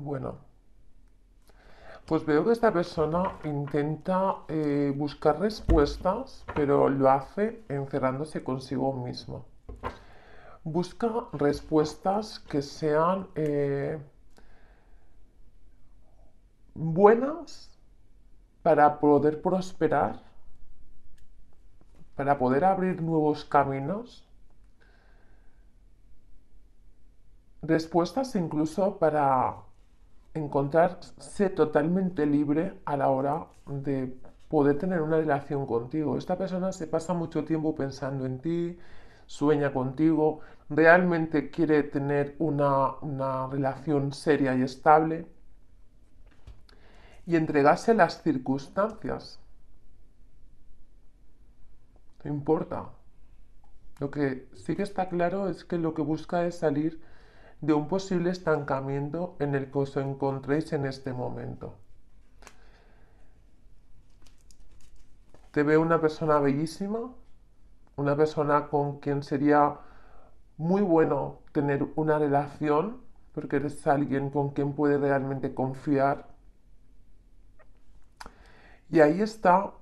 Bueno, pues veo que esta persona intenta eh, buscar respuestas, pero lo hace encerrándose consigo mismo. Busca respuestas que sean eh, buenas para poder prosperar, para poder abrir nuevos caminos respuestas incluso para encontrarse totalmente libre a la hora de poder tener una relación contigo. Esta persona se pasa mucho tiempo pensando en ti, sueña contigo, realmente quiere tener una, relación seria y estable y entregarse a las circunstancias. No importa. Lo que sí que está claro es que lo que busca es salir de un posible estancamiento en el que os encontréis en este momento. Te veo una persona bellísima, una persona con quien sería muy bueno tener una relación, porque eres alguien con quien puede realmente confiar. Y ahí está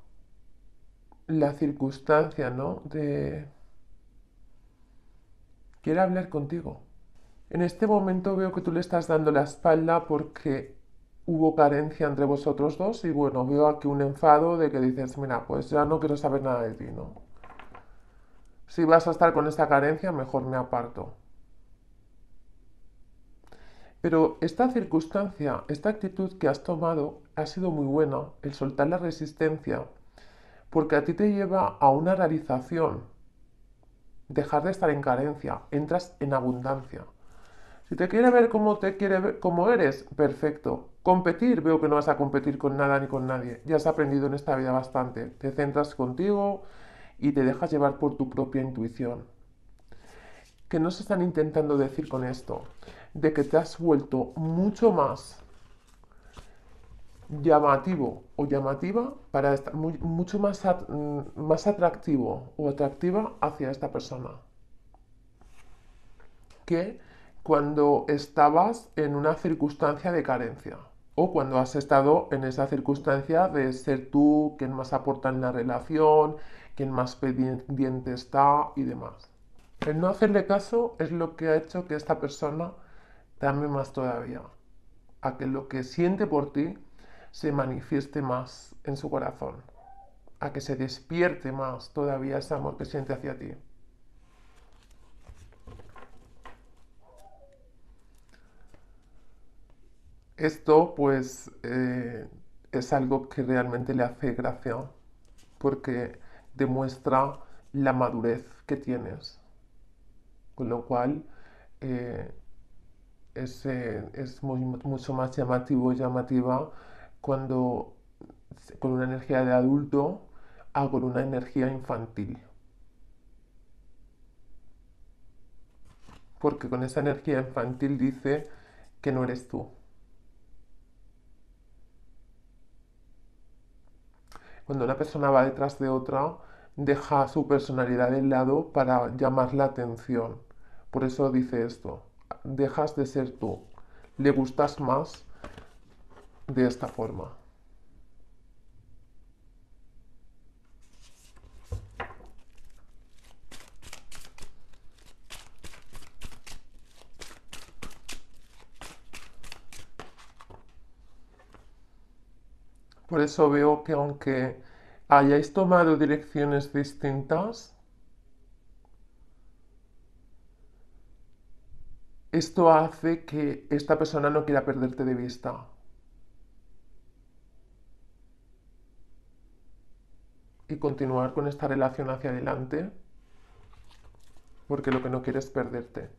la circunstancia, ¿no? De... Quiere hablar contigo. En este momento veo que tú le estás dando la espalda porque hubo carencia entre vosotros dos y bueno, veo aquí un enfado de que dices, mira, pues ya no quiero saber nada de ti, ¿no? Si vas a estar con esta carencia, mejor me aparto. Pero esta circunstancia, esta actitud que has tomado ha sido muy buena, el soltar la resistencia, porque a ti te lleva a una realización, dejar de estar en carencia, entras en abundancia. Si te quiere ver como te quiere ver cómo eres, perfecto. Competir, veo que no vas a competir con nada ni con nadie. Ya has aprendido en esta vida bastante. Te centras contigo y te dejas llevar por tu propia intuición. ¿Qué nos están intentando decir con esto? De que te has vuelto mucho más llamativo o llamativa para estar mucho más, más atractivo o atractiva hacia esta persona. Que cuando estabas en una circunstancia de carencia o cuando has estado en esa circunstancia de ser tú quien más aporta en la relación, quien más pendiente está y demás. El no hacerle caso es lo que ha hecho que esta persona te ame más todavía, a que lo que siente por ti se manifieste más en su corazón, a que se despierte más todavía ese amor que siente hacia ti. Esto pues eh, es algo que realmente le hace gracia porque demuestra la madurez que tienes. Con lo cual eh, es, eh, mucho más llamativo y llamativa cuando con una energía de adulto hago una energía infantil. Porque con esa energía infantil dice que no eres tú. Cuando una persona va detrás de otra, deja su personalidad de lado para llamar la atención. Por eso dice esto, dejas de ser tú, le gustas más de esta forma. Por eso veo que aunque hayáis tomado direcciones distintas, esto hace que esta persona no quiera perderte de vista. Y continuar con esta relación hacia adelante, porque lo que no quiere es perderte.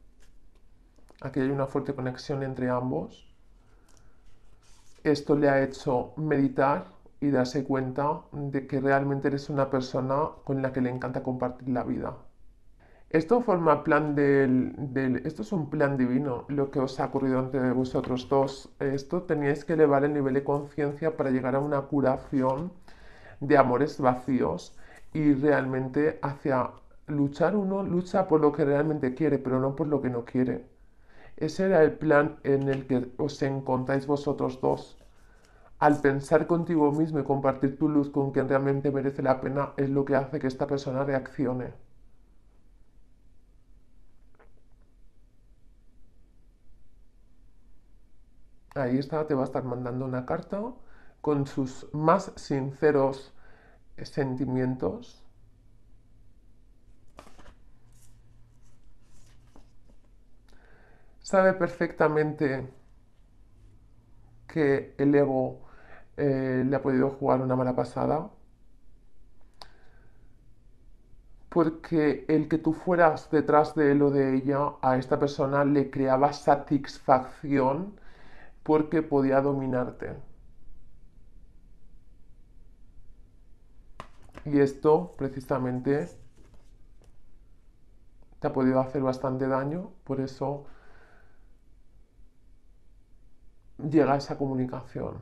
Aquí hay una fuerte conexión entre ambos. Esto le ha hecho meditar y darse cuenta de que realmente eres una persona con la que le encanta compartir la vida. Esto forma plan del, Esto es un plan divino, lo que os ha ocurrido entre vosotros dos. Esto teníais que elevar el nivel de conciencia para llegar a una curación de amores vacíos y realmente hacia luchar uno lucha por lo que realmente quiere, pero no por lo que no quiere. Ese era el plan en el que os encontráis vosotros dos. Al pensar contigo mismo y compartir tu luz con quien realmente merece la pena es lo que hace que esta persona reaccione. Ahí está, te va a estar mandando una carta con sus más sinceros sentimientos sabe perfectamente que el ego eh, le ha podido jugar una mala pasada. Porque el que tú fueras detrás de él o de ella, a esta persona le creaba satisfacción porque podía dominarte. Y esto precisamente te ha podido hacer bastante daño, por eso llega esa comunicación.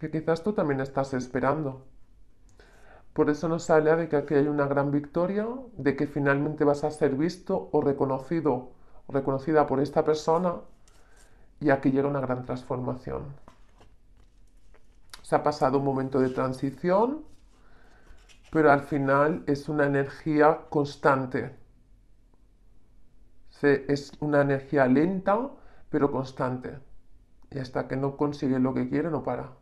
Que quizás tú también estás esperando. Por eso nos habla de que aquí hay una gran victoria, de que finalmente vas a ser visto o reconocido, o reconocida por esta persona, y aquí llega una gran transformación. Se ha pasado un momento de transición, pero al final es una energía constante este es una energía lenta pero constante. Y hasta que no consigue lo que quiere, no para.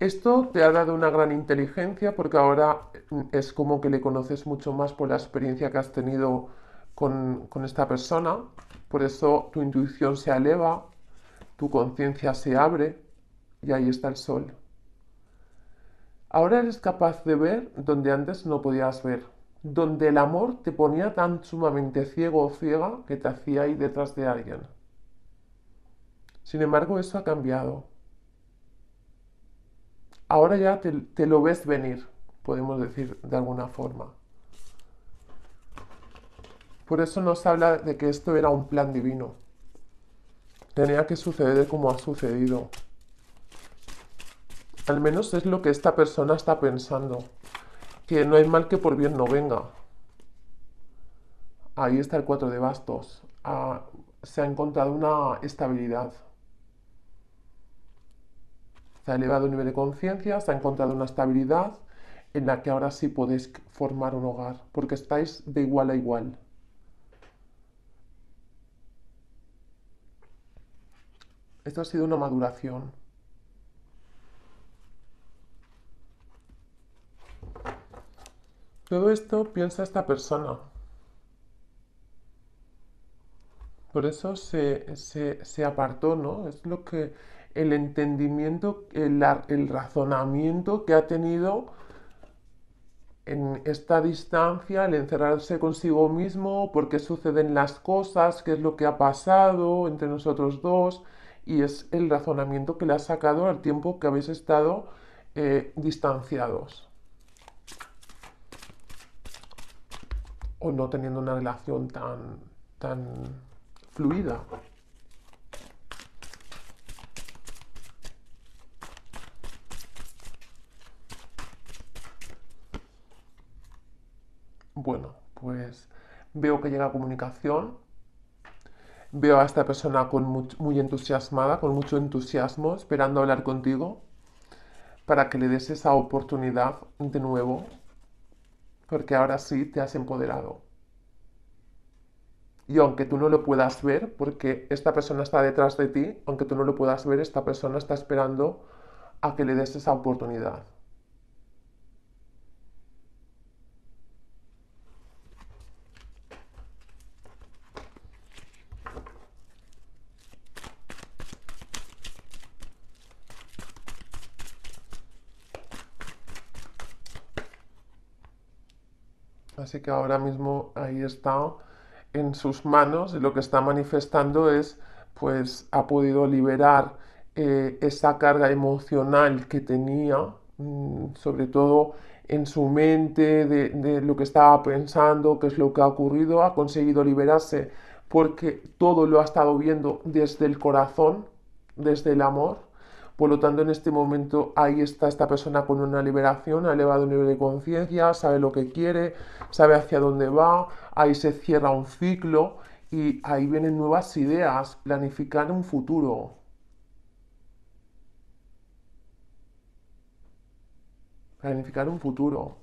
Esto te ha dado una gran inteligencia porque ahora mm, es como que le conoces mucho más por la experiencia que has tenido con esta persona. Por eso tu intuición se eleva, tu conciencia se abre y ahí está el sol. Ahora eres capaz de ver donde antes no podías ver, donde el amor te ponía tan sumamente ciego o ciega que te hacía ir detrás de alguien. Sin embargo, eso ha cambiado. Ahora ya te, te lo ves venir, podemos decir de alguna forma. Por eso nos habla de que esto era un plan divino. Tenía que suceder como ha sucedido. Al menos es lo que esta persona está pensando. Que no hay mal que por bien no venga. Ahí está el cuatro de bastos. Ah, se ha encontrado una estabilidad. Se ha elevado el nivel de conciencia, se ha encontrado una estabilidad en la que ahora sí podéis formar un hogar, porque estáis de igual a igual. Esto ha sido una maduración. Todo esto piensa esta persona. Por eso se, apartó, ¿no? Es lo que el entendimiento, el, razonamiento que ha tenido en esta distancia, el encerrarse consigo mismo, por qué suceden las cosas, qué es lo que ha pasado entre nosotros dos, y es el razonamiento que le ha sacado al tiempo que habéis estado eh, distanciados. o no teniendo una relación tan, tan fluida. Bueno, pues veo que llega comunicación, veo a esta persona con muy, muy entusiasmada, con mucho entusiasmo, esperando hablar contigo para que le des esa oportunidad de nuevo porque ahora sí te has empoderado. Y aunque tú no lo puedas ver, porque esta persona está detrás de ti, aunque tú no lo puedas ver, esta persona está esperando a que le des esa oportunidad. Así que ahora mismo ahí está en sus manos y lo que está manifestando es pues ha podido liberar eh, esa carga emocional que tenía, mm, sobre todo en su mente, de, de, lo que estaba pensando, qué es lo que ha ocurrido, ha conseguido liberarse porque todo lo ha estado viendo desde el corazón, desde el amor. Por lo tanto, en este momento ahí está esta persona con una liberación, ha elevado nivel de conciencia, sabe lo que quiere, sabe hacia dónde va, ahí se cierra un ciclo y ahí vienen nuevas ideas, planificar un futuro. Planificar un futuro.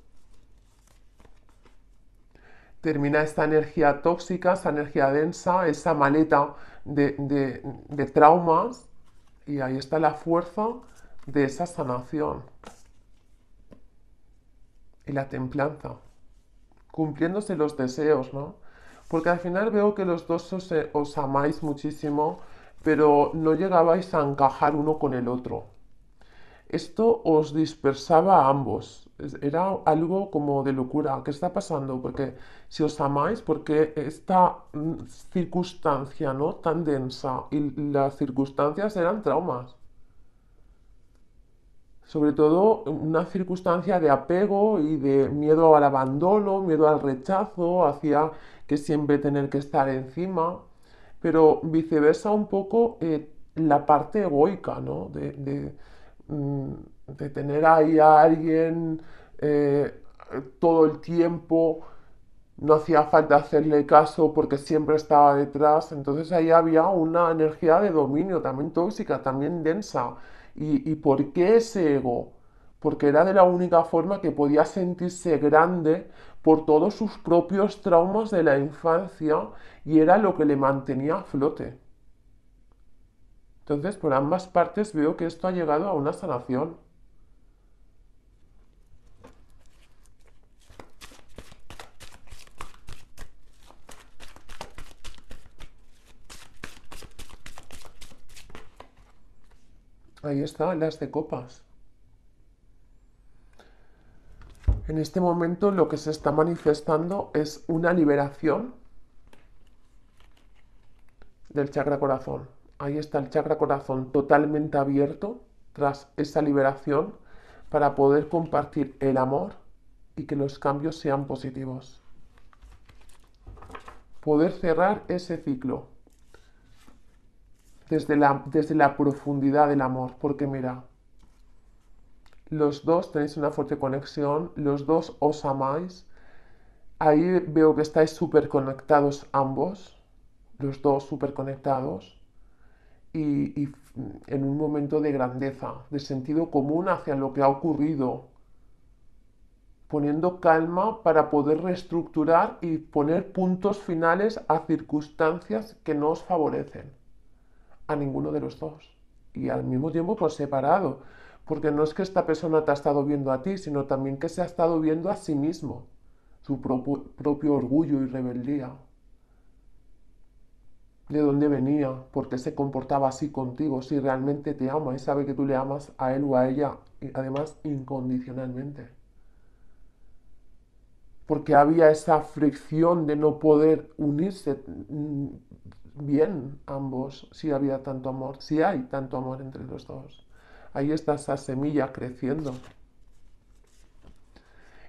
Termina esta energía tóxica, esta energía densa, esa maleta de traumas y ahí está la fuerza de esa sanación y la templanza, cumpliéndose los deseos, ¿no? Porque al final veo que los dos os, os amáis muchísimo, pero no llegabais a encajar uno con el otro. Esto os dispersaba a ambos. Era algo como de locura. ¿Qué está pasando? Porque si os amáis, porque esta mm, circunstancia no tan densa y las circunstancias eran traumas. Sobre todo una circunstancia de apego y de miedo al abandono, miedo al rechazo, hacía que siempre tener que estar encima. Pero viceversa un poco eh, la parte egoica, ¿no? Mm, de tener ahí a alguien eh, todo el tiempo, no hacía falta hacerle caso porque siempre estaba detrás, entonces ahí había una energía de dominio también tóxica, también densa. ¿Y, y por qué ese ego? Porque era de la única forma que podía sentirse grande por todos sus propios traumas de la infancia y era lo que le mantenía a flote. Entonces, por ambas partes veo que esto ha llegado a una sanación. Ahí está, las de copas. En este momento lo que se está manifestando es una liberación del chakra corazón. Ahí está el chakra corazón totalmente abierto tras esa liberación para poder compartir el amor y que los cambios sean positivos. Poder cerrar ese ciclo desde la, desde la profundidad del amor, porque mira, los dos tenéis una fuerte conexión, los dos os amáis, ahí veo que estáis súper conectados ambos, los dos súper conectados y, en un momento de grandeza, de sentido común hacia lo que ha ocurrido, poniendo calma para poder reestructurar y poner puntos finales a circunstancias que no os favorecen a ninguno de los dos y al mismo tiempo por pues, separado, porque no es que esta persona te ha estado viendo a ti, sino también que se ha estado viendo a sí mismo, su propio orgullo y rebeldía de dónde venía, por qué se comportaba así contigo, si realmente te ama y sabe que tú le amas a él o a ella, además incondicionalmente. Porque había esa fricción de no poder unirse mm, bien ambos si había tanto amor, si hay tanto amor entre los dos. Ahí está esa semilla creciendo.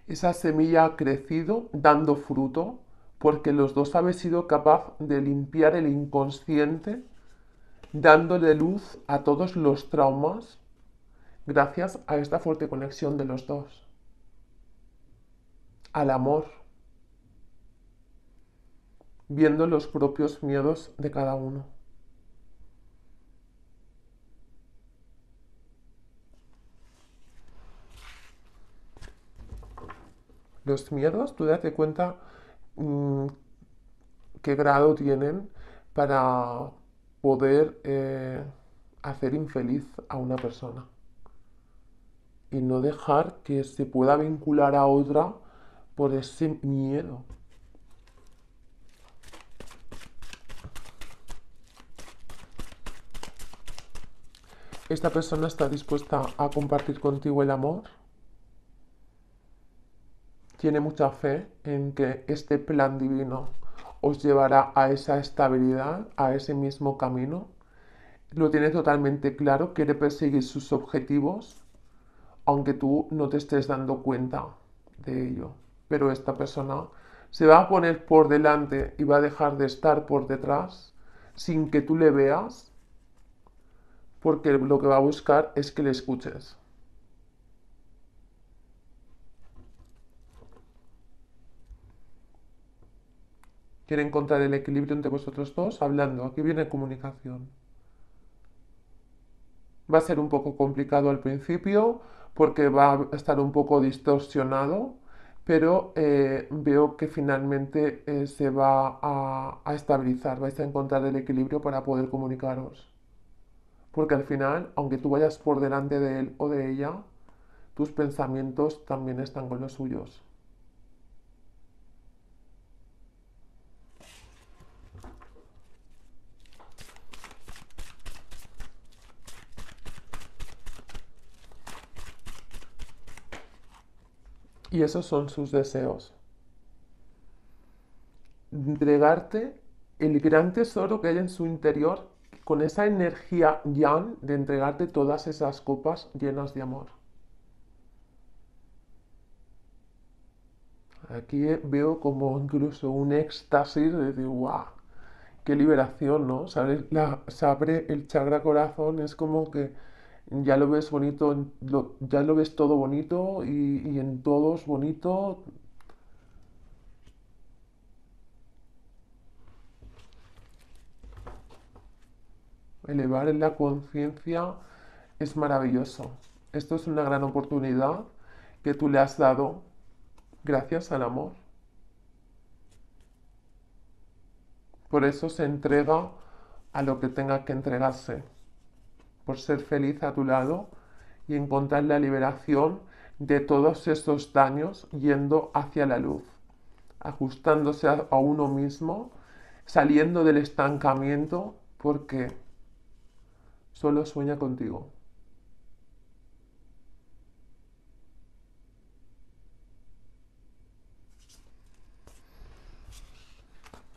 Esa semilla ha crecido dando fruto porque los dos habéis sido capaz de limpiar el inconsciente, dándole luz a todos los traumas gracias a esta fuerte conexión de los dos, al amor, viendo los propios miedos de cada uno. Los miedos, tú date cuenta Mm, qué grado tienen para poder eh, hacer infeliz a una persona y no dejar que se pueda vincular a otra por ese miedo. ¿Esta persona está dispuesta a compartir contigo el amor? tiene mucha fe en que este plan divino os llevará a esa estabilidad, a ese mismo camino. Lo tiene totalmente claro, quiere perseguir sus objetivos, aunque tú no te estés dando cuenta de ello. Pero esta persona se va a poner por delante y va a dejar de estar por detrás sin que tú le veas, porque lo que va a buscar es que le escuches. Quiere encontrar el equilibrio entre vosotros dos hablando. Aquí viene comunicación. Va a ser un poco complicado al principio porque va a estar un poco distorsionado, pero eh, veo que finalmente eh, se va a estabilizar. Vais a encontrar el equilibrio para poder comunicaros. Porque al final, aunque tú vayas por delante de él o de ella, tus pensamientos también están con los suyos. y esos son sus deseos. Entregarte el gran tesoro que hay en su interior con esa energía yang de entregarte todas esas copas llenas de amor. Aquí veo como incluso un éxtasis de ¡guau! ¡Qué liberación, ¿no? La, se abre el chakra corazón, es como que ya lo ves bonito, ya lo ves todo bonito y, y en todos bonito. Elevar en la conciencia es maravilloso. Esto es una gran oportunidad que tú le has dado gracias al amor. Por eso se entrega a lo que tenga que entregarse por ser feliz a tu lado y encontrar la liberación de todos estos daños yendo hacia la luz, ajustándose a uno mismo, saliendo del estancamiento, porque solo sueña contigo.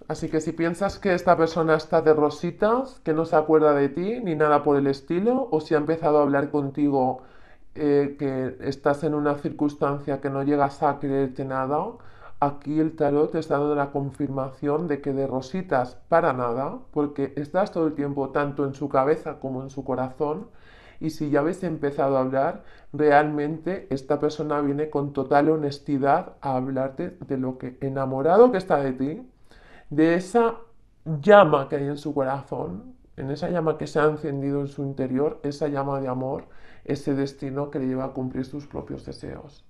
Así que si piensas que esta persona está de rositas, que no se acuerda de ti ni nada por el estilo, o si ha empezado a hablar contigo eh, que estás en una circunstancia que no llegas a creerte nada, aquí el tarot te está dando la confirmación de que de rositas para nada, porque estás todo el tiempo tanto en su cabeza como en su corazón, y si ya habéis empezado a hablar, realmente esta persona viene con total honestidad a hablarte de lo que enamorado que está de ti, de esa llama que hay en su corazón, en esa llama que se ha encendido en su interior, esa llama de amor, ese destino que le lleva a cumplir sus propios deseos.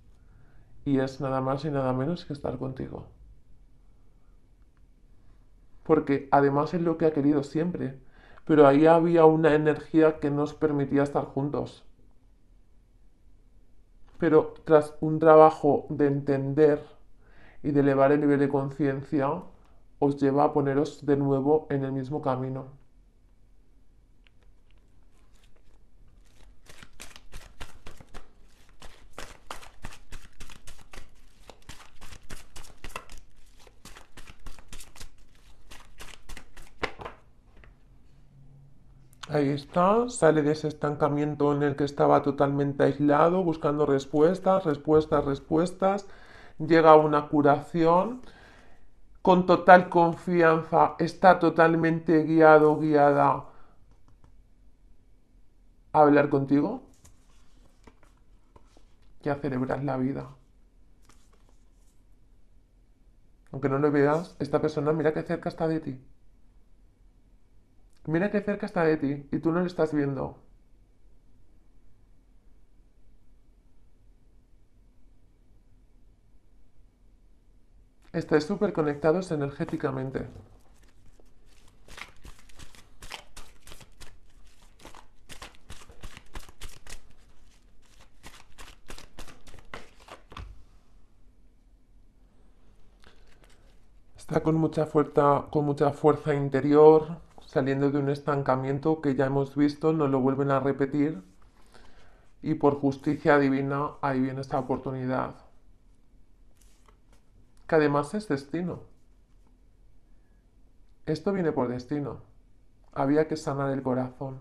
Y es nada más y nada menos que estar contigo. Porque además es lo que ha querido siempre, pero ahí había una energía que nos permitía estar juntos. Pero tras un trabajo de entender y de elevar el nivel de conciencia, os lleva a poneros de nuevo en el mismo camino. Ahí está, sale de ese estancamiento en el que estaba totalmente aislado, buscando respuestas, respuestas, respuestas, llega a una curación con total confianza, está totalmente guiado, guiada a hablar contigo y a celebrar la vida. Aunque no lo veas, esta persona mira que cerca está de ti. Mira que cerca está de ti y tú no lo estás viendo. estáis súper conectados energéticamente. Está con mucha fuerza, con mucha fuerza interior, saliendo de un estancamiento que ya hemos visto, no lo vuelven a repetir. Y por justicia divina, ahí viene esta oportunidad que además es destino. Esto viene por destino. Había que sanar el corazón.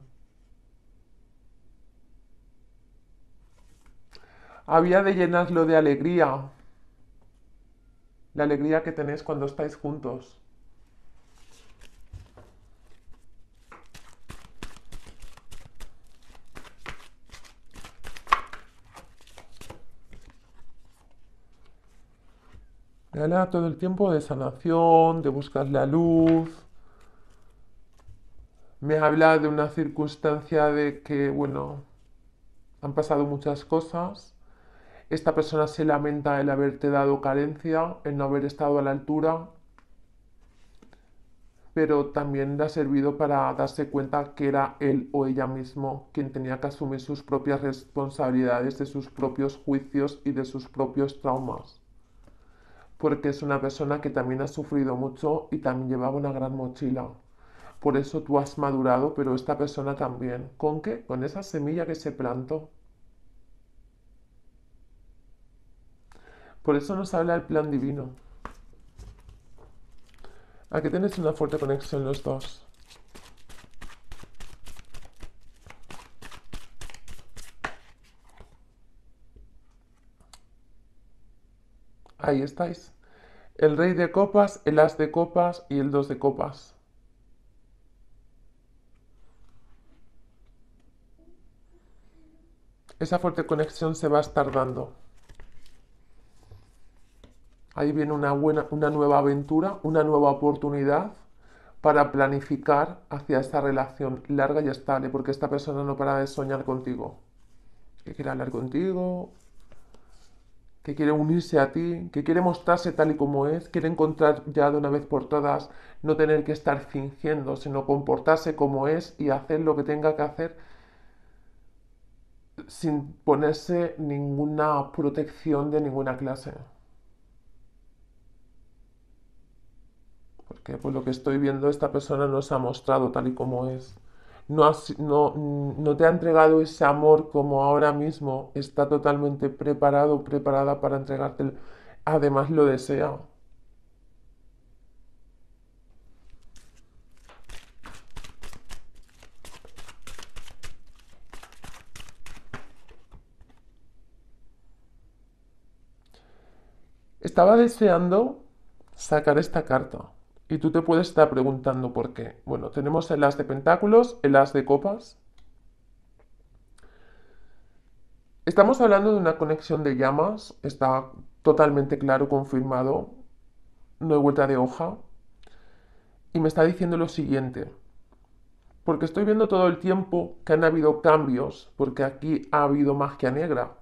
Había de llenarlo de alegría. La alegría que tenéis cuando estáis juntos. habla todo el tiempo de sanación, de buscar la luz. Me habla de una circunstancia de que, bueno, han pasado muchas cosas. Esta persona se lamenta el haberte dado carencia, el no haber estado a la altura, pero también le ha servido para darse cuenta que era él o ella mismo quien tenía que asumir sus propias responsabilidades de sus propios juicios y de sus propios traumas porque es una persona que también ha sufrido mucho y también llevaba una gran mochila. Por eso tú has madurado, pero esta persona también. ¿Con qué? Con esa semilla que se plantó. Por eso nos habla el plan divino. Aquí tienes una fuerte conexión los dos. ahí estáis. El rey de copas, el as de copas y el dos de copas. Esa fuerte conexión se va a estar dando. Ahí viene una, buena, una nueva aventura, una nueva oportunidad para planificar hacia esta relación larga y estable, porque esta persona no para de soñar contigo. Que quiere hablar contigo, que quiere unirse a ti, que quiere mostrarse tal y como es, quiere encontrar ya de una vez por todas, no tener que estar fingiendo, sino comportarse como es y hacer lo que tenga que hacer sin ponerse ninguna protección de ninguna clase. Porque por lo que estoy viendo esta persona no se ha mostrado tal y como es no, te ha entregado ese amor como ahora mismo está totalmente preparado, preparada para entregártelo. Además lo desea. Estaba deseando sacar esta carta. Y tú te puedes estar preguntando por qué. Bueno, tenemos el as de pentáculos, el as de copas. Estamos hablando de una conexión de llamas, está totalmente claro, confirmado. No hay vuelta de hoja. Y me está diciendo lo siguiente. Porque estoy viendo todo el tiempo que han habido cambios, porque aquí ha habido magia negra.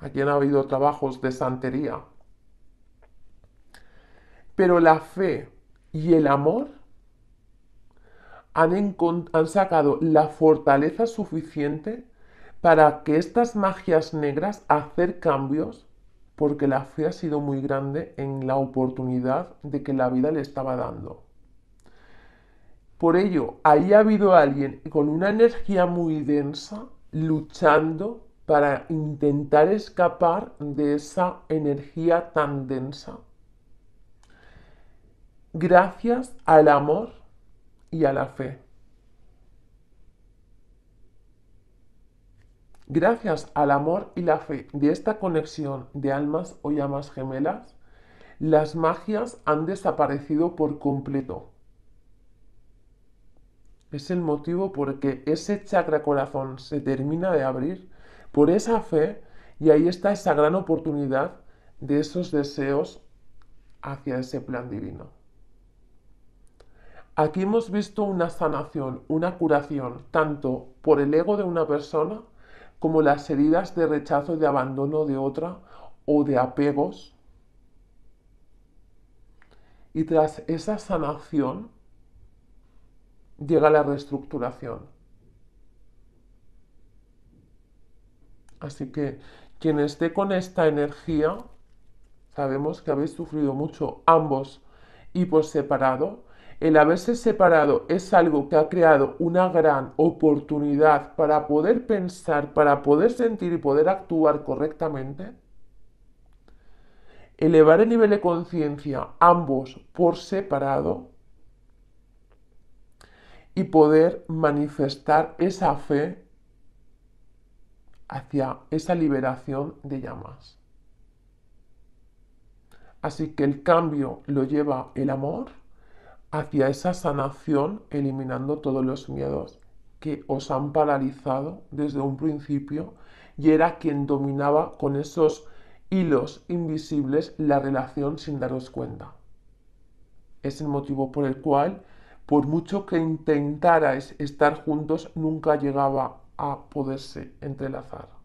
Aquí han habido trabajos de santería. Pero la fe y el amor han, sacado la fortaleza suficiente para que estas magias negras hacer cambios porque la fe ha sido muy grande en la oportunidad de que la vida le estaba dando. Por ello, ahí ha habido alguien con una energía muy densa luchando para intentar escapar de esa energía tan densa gracias al amor y a la fe. Gracias al amor y la fe de esta conexión de almas o llamas gemelas, las magias han desaparecido por completo. Es el motivo por que ese chakra corazón se termina de abrir por esa fe y ahí está esa gran oportunidad de esos deseos hacia ese plan divino. Aquí hemos visto una sanación, una curación, tanto por el ego de una persona como las heridas de rechazo y de abandono de otra o de apegos. Y tras esa sanación llega la reestructuración. Así que quien esté con esta energía, sabemos que habéis sufrido mucho ambos y por separado, el haberse separado es algo que ha creado una gran oportunidad para poder pensar, para poder sentir y poder actuar correctamente. Elevar el nivel de conciencia ambos por separado y poder manifestar esa fe hacia esa liberación de llamas. Así que el cambio lo lleva el amor hacia esa sanación eliminando todos los miedos que os han paralizado desde un principio y era quien dominaba con esos hilos invisibles la relación sin daros cuenta. Es el motivo por el cual, por mucho que intentarais estar juntos, nunca llegaba a poderse entrelazar.